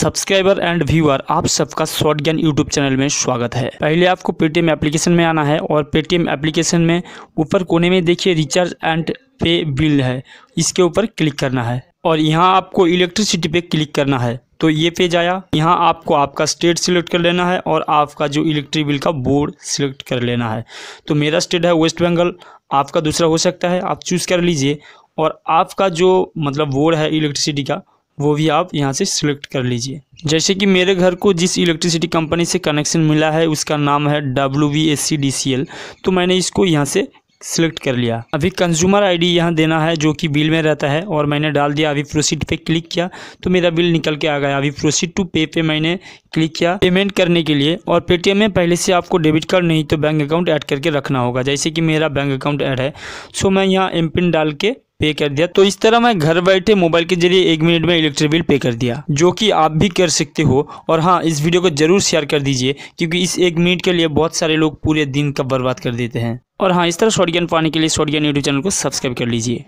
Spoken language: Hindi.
सब्सक्राइबर एंड व्यूअर आप सबका शॉर्ट ज्ञान यूट्यूब चैनल में स्वागत है पहले आपको पेटीएम एप्लीकेशन में आना है और पेटीएम एप्लीकेशन में ऊपर कोने में देखिए रिचार्ज एंड पे बिल है इसके ऊपर क्लिक करना है और यहाँ आपको इलेक्ट्रिसिटी पे क्लिक करना है तो ये पेज आया यहाँ आपको आपका स्टेट सिलेक्ट कर लेना है और आपका जो इलेक्ट्रिक बिल का बोर्ड सिलेक्ट कर लेना है तो मेरा स्टेट है वेस्ट बंगाल आपका दूसरा हो सकता है आप चूज़ कर लीजिए और आपका जो मतलब बोर्ड है इलेक्ट्रिसिटी का वो भी आप यहाँ से सिलेक्ट कर लीजिए जैसे कि मेरे घर को जिस इलेक्ट्रिसिटी कंपनी से कनेक्शन मिला है उसका नाम है W B S C D C L तो मैंने इसको यहाँ से सिलेक्ट कर लिया अभी कंज्यूमर आईडी यहाँ देना है जो कि बिल में रहता है और मैंने डाल दिया अभी प्रोसीड पे क्लिक किया तो मेरा बिल निकल के आ गया अभी प्रोसीड टू पे पे मैंने क्लिक किया पेमेंट करने के लिए और पेटीएम में पहले से आपको डेबिट कार्ड नहीं तो बैंक अकाउंट ऐड करके रखना होगा जैसे कि मेरा बैंक अकाउंट ऐड है सो मैं यहाँ एम पिन डाल के पे कर दिया तो इस तरह मैं घर बैठे मोबाइल के जरिए एक मिनट में इलेक्ट्रिक बिल पे कर दिया जो कि आप भी कर सकते हो और हाँ इस वीडियो को जरूर शेयर कर दीजिए क्योंकि इस एक मिनट के लिए बहुत सारे लोग पूरे दिन का बर्बाद कर देते हैं और हाँ इस तरह शॉर्ट पाने के लिए शॉर्ट यूट्यूब चैनल को सब्सक्राइब कर लीजिए